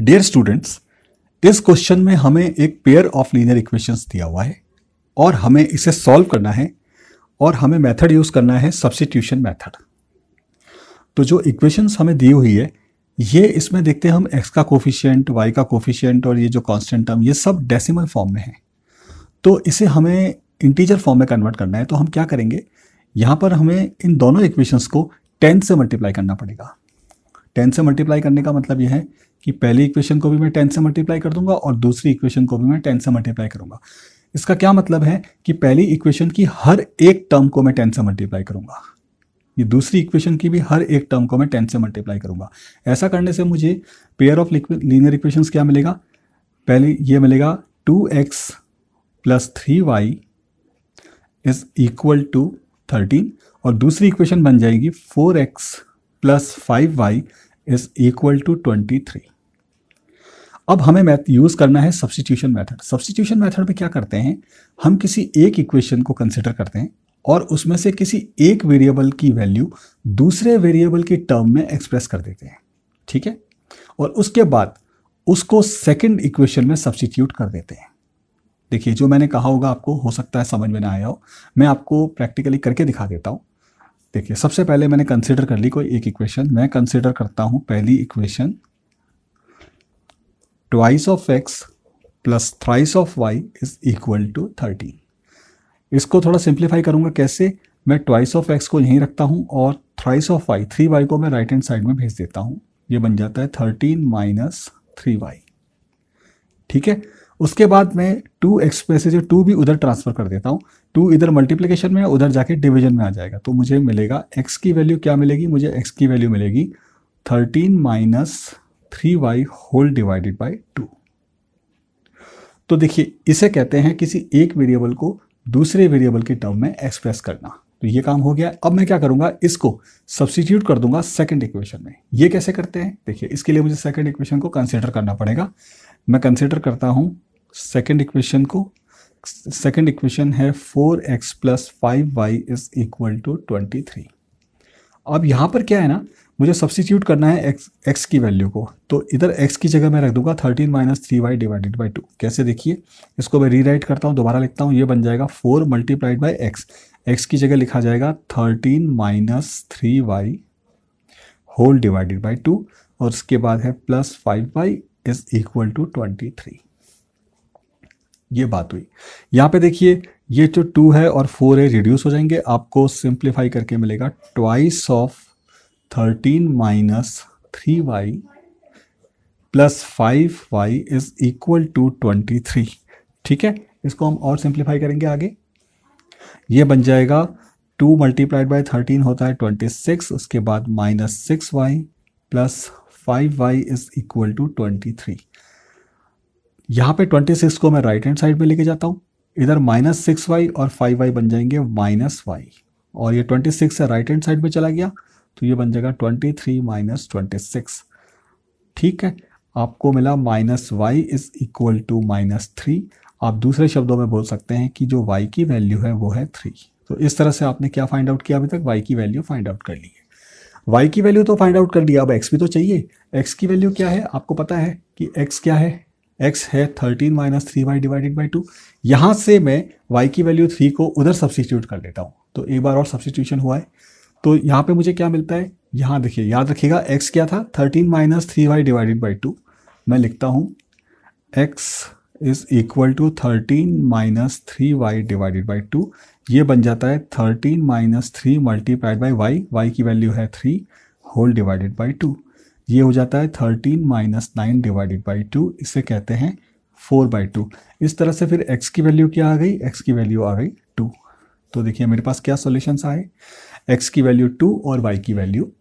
dear students इस question में हमें एक पेयर ऑफ लीनियर इक्वेशंस दिया हुआ है और हमें इसे सॉल्व करना है और हमें मेथड यूज़ करना है सब्सिट्यूशन मेथड तो जो इक्वेशंस हमें दी हुई है ये इसमें देखते हैं हम एक्स का कोफिशियंट वाई का कोफिशियंट और ये जो कांस्टेंट टर्म ये सब डेसिमल फॉर्म में है तो इसे हमें इंटीजर फॉर्म में कन्वर्ट करना है तो हम क्या करेंगे यहाँ पर हमें इन दोनों इक्वेशंस को टेन से मल्टीप्लाई करना पड़ेगा टेन से मल्टीप्लाई करने का मतलब यह है कि पहली इक्वेशन को भी मैं टेन से मल्टीप्लाई कर दूंगा और दूसरी इक्वेशन को भी मैं टेन से मल्टीप्लाई करूंगा इसका क्या मतलब है कि पहली इक्वेशन की हर एक टर्म को मैं टेन से मल्टीप्लाई करूंगा ये दूसरी इक्वेशन की भी हर एक टर्म को मैं टेन से मल्टीप्लाई करूंगा ऐसा करने से मुझे पेयर ऑफ लीनियर इक्वेशन क्या मिलेगा पहले ये मिलेगा two x plus three y is equal to thirteen और दूसरी इक्वेशन बन जाएगी four x plus five y is equal to twenty three अब हमें मैथ यूज़ करना है सब्सटीट्यूशन मैथड सब्सटीट्यूशन मैथड में क्या करते हैं हम किसी एक इक्वेशन को कंसिडर करते हैं और उसमें से किसी एक वेरिएबल की वैल्यू दूसरे वेरिएबल की टर्म में एक्सप्रेस कर देते हैं ठीक है और उसके बाद उसको सेकंड इक्वेशन में सब्सटीट्यूट कर देते हैं देखिए जो मैंने कहा होगा आपको हो सकता है समझ में ना आया हो मैं आपको प्रैक्टिकली करके दिखा देता हूँ देखिए सबसे पहले मैंने कंसिडर कर ली कोई एक इक्वेशन मैं कंसिडर करता हूं पहली equation twice of x plus thrice of y is equal to thirteen इसको थोड़ा सिंप्लीफाई करूंगा कैसे मैं ट्वाइस ऑफ एक्स को यहीं रखता हूं और thrice of y three y को मैं राइट हैंड साइड में भेज देता हूं ये बन जाता है थर्टीन माइनस थ्री वाई ठीक है उसके बाद मैं टू एक्सप्रेस जो टू भी उधर ट्रांसफर कर देता हूँ टू इधर मल्टीप्लीकेशन में उधर जाके डिविजन में आ जाएगा तो मुझे मिलेगा एक्स की वैल्यू क्या मिलेगी मुझे एक्स की वैल्यू मिलेगी thirteen minus three y whole divided by two तो देखिए इसे कहते हैं किसी एक वेरिएबल को दूसरे वेरिएबल के टर्म में एक्सप्रेस करना तो ये काम हो गया अब मैं क्या करूंगा इसको सब्सिट्यूट कर दूंगा सेकंड इक्वेशन में ये कैसे करते हैं देखिए इसके लिए मुझे सेकंड इक्वेशन को कंसिडर करना पड़ेगा मैं कंसिडर करता हूँ सेकेंड इक्वेशन को सेकेंड इक्वेशन है four x plus five y is equal to twenty three अब यहाँ पर क्या है ना मुझे सब्सिट्यूट करना है एक्स एक्स की वैल्यू को तो इधर एक्स की जगह मैं रख दूंगा thirteen minus three y divided by two कैसे देखिए इसको मैं रीराइट करता हूँ दोबारा लिखता हूँ ये बन जाएगा four multiplied by x x की जगह लिखा जाएगा thirteen minus three y whole divided by two और उसके बाद है plus five y is equal to twenty three ये बात हुई यहाँ पे देखिए ये जो टू है और फोर है रिड्यूस हो जाएंगे आपको सिंप्लीफाई करके मिलेगा twice of thirteen minus three y plus five y is equal to twenty three ठीक है इसको हम और सिंप्लीफाई करेंगे आगे ये बन जाएगा टू मल्टीप्लाइड बाई थर्टीन होता है ट्वेंटी सिक्स उसके बाद minus six y plus five y is equal to twenty three यहाँ पे ट्वेंटी सिक्स को मैं राइट हैंड साइड में लेके जाता हूँ इधर माइनस सिक्स वाई और फाइव वाई बन जाएंगे माइनस वाई और ये ट्वेंटी सिक्स है राइट हैंड साइड में चला गया तो ये बन जाएगा twenty three minus twenty six ठीक है आपको मिला minus y is equal to minus three आप दूसरे शब्दों में बोल सकते हैं कि जो वाई की वैल्यू है वो है थ्री तो इस तरह से आपने क्या फाइंड आउट किया अभी तक वाई की वैल्यू फाइंड आउट कर ली है वाई की वैल्यू तो फाइंड आउट कर लिया अब एक्स भी तो चाहिए एक्स की वैल्यू क्या है आपको पता है कि एक्स क्या है एक्स है thirteen minus three y divided by two यहाँ से मैं वाई की वैल्यू थ्री को उधर सब्सटीट्यूट कर लेता हूँ तो एक बार और सब्सटीट्यूशन हुआ है तो यहाँ पे मुझे क्या मिलता है यहाँ देखिए याद रखिएगा एक्स क्या था thirteen minus three y divided by two मैं लिखता हूँ x is equal to thirteen minus three y divided by two ये बन जाता है thirteen minus three multiplied by y y की वैल्यू है three whole divided by two ये हो जाता है thirteen minus nine divided by two इसे कहते हैं फोर बाई टू इस तरह से फिर एक्स की वैल्यू क्या आ गई एक्स की वैल्यू आ गई टू तो देखिए मेरे पास क्या सोल्यूशंस आए एक्स की वैल्यू टू और वाई की वैल्यू